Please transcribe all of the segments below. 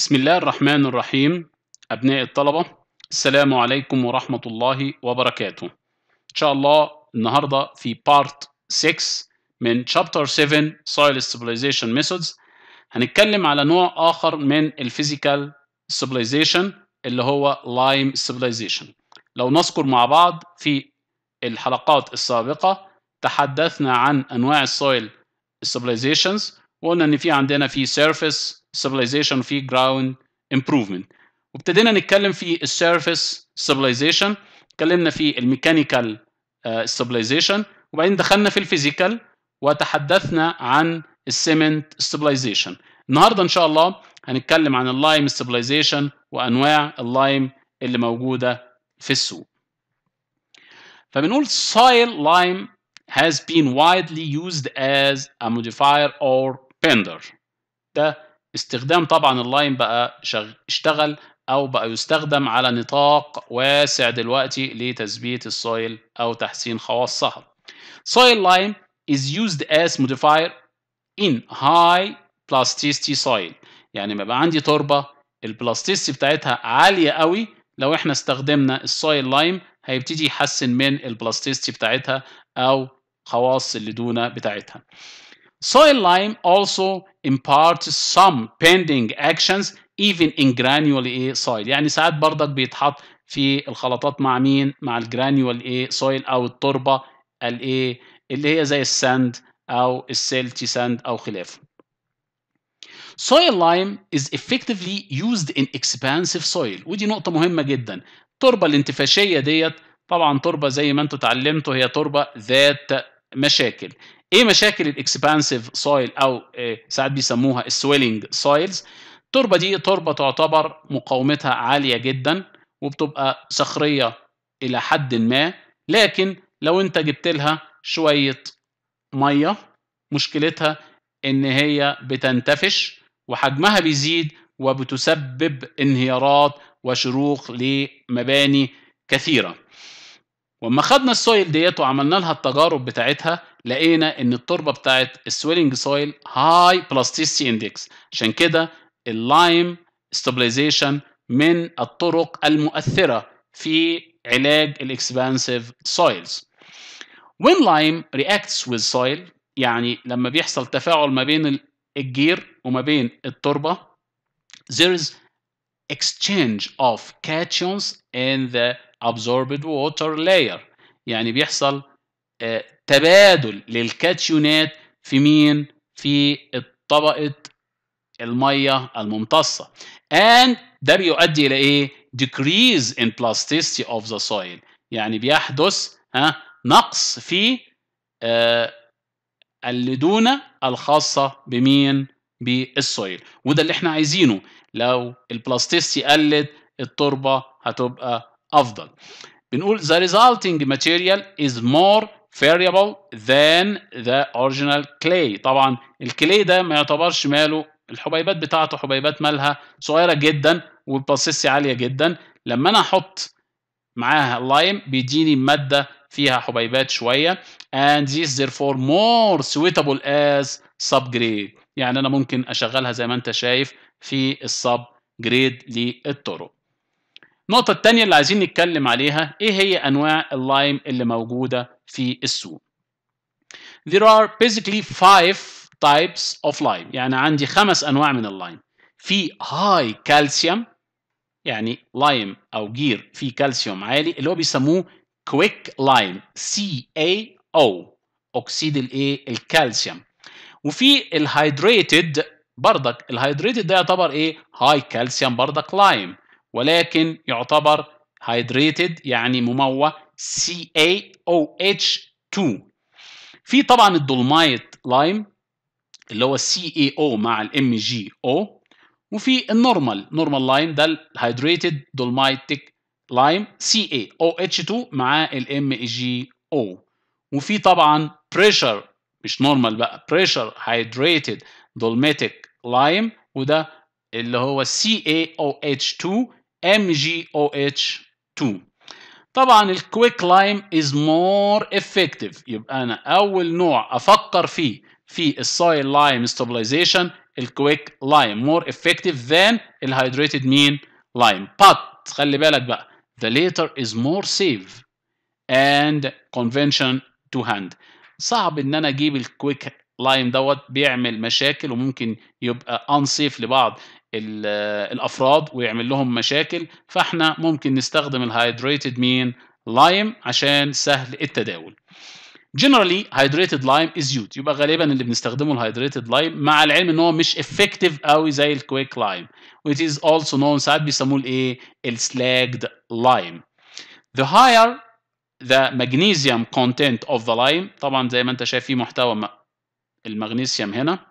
بسم الله الرحمن الرحيم أبناء الطلبة السلام عليكم ورحمة الله وبركاته إن شاء الله النهاردة في Part 6 من Chapter 7 Soil Stabilization Methods هنتكلم على نوع آخر من الفيزيكال Stabilization اللي هو Lime Stabilization لو نذكر مع بعض في الحلقات السابقة تحدثنا عن أنواع Soil Stabilizations وقلنا ان في عندنا في سيرفيس سيفيلايزيشن وفي جراوند امبروفمنت وابتدينا نتكلم في السيرفيس سيفيلايزيشن اتكلمنا في الميكانيكال سيفيلايزيشن آه، وبعدين دخلنا في الفيزيكال وتحدثنا عن السيمنت سيفيلايزيشن النهارده ان شاء الله هنتكلم عن اللايم سيفيلايزيشن وانواع اللايم اللي موجوده في السوق فبنقول soil lime has been widely used as a modifier or بندر ده استخدام طبعا اللاين بقى شغ... اشتغل او بقى يستخدم على نطاق واسع دلوقتي لتثبيت السويل او تحسين خواصها soil lime is used as modifier in high plasticity soil يعني ما بقى عندي تربه البلاستيستي بتاعتها عاليه قوي لو احنا استخدمنا السويل لايم هيبتدي يحسن من البلاستيستي بتاعتها او خواص اللدونه بتاعتها Soil lime also imparts some pending actions even in granular soil يعني ساعات برضك بيتحط في الخلطات مع مين مع الجرانيول ايه soil او التربه الايه اللي هي زي الساند او السيلتي ساند او خلافه soil lime is effectively used in expansive soil ودي نقطه مهمه جدا التربه الانتفاشيه ديت طبعا تربه زي ما انتم اتعلمتوا هي تربه ذات مشاكل ايه مشاكل الاكسبانسيف سويل او آه، ساعات بيسموها السويلنج سويلز التربه دي تربه تعتبر مقاومتها عاليه جدا وبتبقى صخريه الى حد ما لكن لو انت جبت لها شويه ميه مشكلتها ان هي بتنتفش وحجمها بيزيد وبتسبب انهيارات وشروخ لمباني كثيره واما خدنا السويل ديت وعملنا لها التجارب بتاعتها لقينا ان التربه بتاعت السويلنج سويل هاي بلاستيسي اندكس عشان كده اللايم ستابلايزيشن من الطرق المؤثره في علاج الاكسبانسيف سويلز when lime reacts with soil يعني لما بيحصل تفاعل ما بين الجير وما بين التربه there is exchange of cations in the absorbed water layer يعني بيحصل آه، تبادل للكاتيونات في مين في طبقة المية الممتصة and ده بيؤدي إلى إيه decrease in plasticity of the soil يعني بيحدث ها نقص في آه، اللدونة الخاصة بمين بالسويل وده اللي احنا عايزينه لو البلاستيستي قلت التربة هتبقى أفضل بنقول the resulting material is more variable than the original clay طبعا الكلي ده ما يعتبرش ماله الحبيبات بتاعته حبيبات مالها صغيره جدا والباسيسي عاليه جدا لما انا احط معاها لايم بيديني ماده فيها حبيبات شويه and this therefore more suitable as subgrade يعني انا ممكن اشغلها زي ما انت شايف في الصب جريد للطرق النقطة الثانية اللي عايزين نتكلم عليها ايه هي انواع اللايم اللي موجودة في السوق There are basically five types of lime يعني عندي خمس انواع من اللايم في high calcium يعني لايم او جير فيه كالسيوم عالي اللي هو بيسموه كويك لايم سي اي او اكسيد الايه الكالسيوم وفي الهيدريتد بردك الهيدريتد ده يعتبر ايه هاي كالسيوم بردك لايم ولكن يعتبر هيدريتد يعني مموه CaOH2 في طبعا الدولمايت لايم اللي هو CaO مع الام جي او وفي النورمال نورمال لايم ده الهايدريتد دولمايتك لايم CaOH2 مع الام جي او وفي طبعا بريشر مش نورمال بقى بريشر هايدريتد دولماتيك لايم وده اللي هو CaOH2 MgOH2 طبعا الكويك لايم از مور افكتيف يبقى انا اول نوع افكر فيه في السايل لايم ستابلايزيشن الكويك لايم مور افكتيف than الهيدريتد مين لايم but خلي بالك بقى the later is more safe and convention to hand صعب ان انا اجيب الكويك لايم دوت بيعمل مشاكل وممكن يبقى unsafe لبعض الافراد ويعمل لهم مشاكل فاحنا ممكن نستخدم الهايدريتد مين لايم عشان سهل التداول جنرالي هايدريتد لايم از يود يبقى غالبا اللي بنستخدمه الهايدريتد لايم مع العلم ان هو مش افكتيف قوي زي الكويك لايم ويت از اولسو نون ساعات بيسموه الايه السلاجد لايم the higher the magnesium content of the لايم طبعا زي ما انت شايف في محتوى المغنيسيوم هنا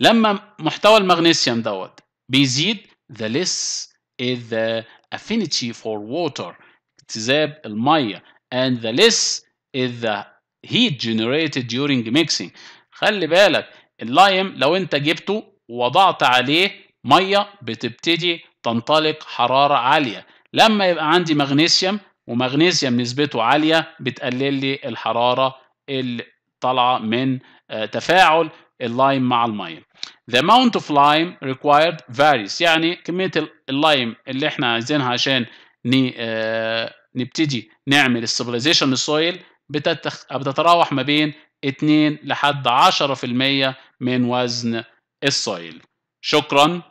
لما محتوى المغنيسيوم دوت بيزيد the less is the affinity for water اكتذاب الميه and the less is the heat generated during mixing خلي بالك اللايم لو انت جبته ووضعت عليه ميه بتبتدي تنطلق حراره عاليه لما يبقى عندي مغنيسيوم ومغنيسيوم نسبته عاليه بتقلل لي الحراره اللي طالعه من آه، تفاعل اللايم مع الميه The amount of lime required varies يعني كمية اللايم اللي احنا عايزينها عشان ني آه نبتدي نعمل stabilization للسويل soil بتتراوح ما بين 2 لحد 10% من وزن السويل شكرا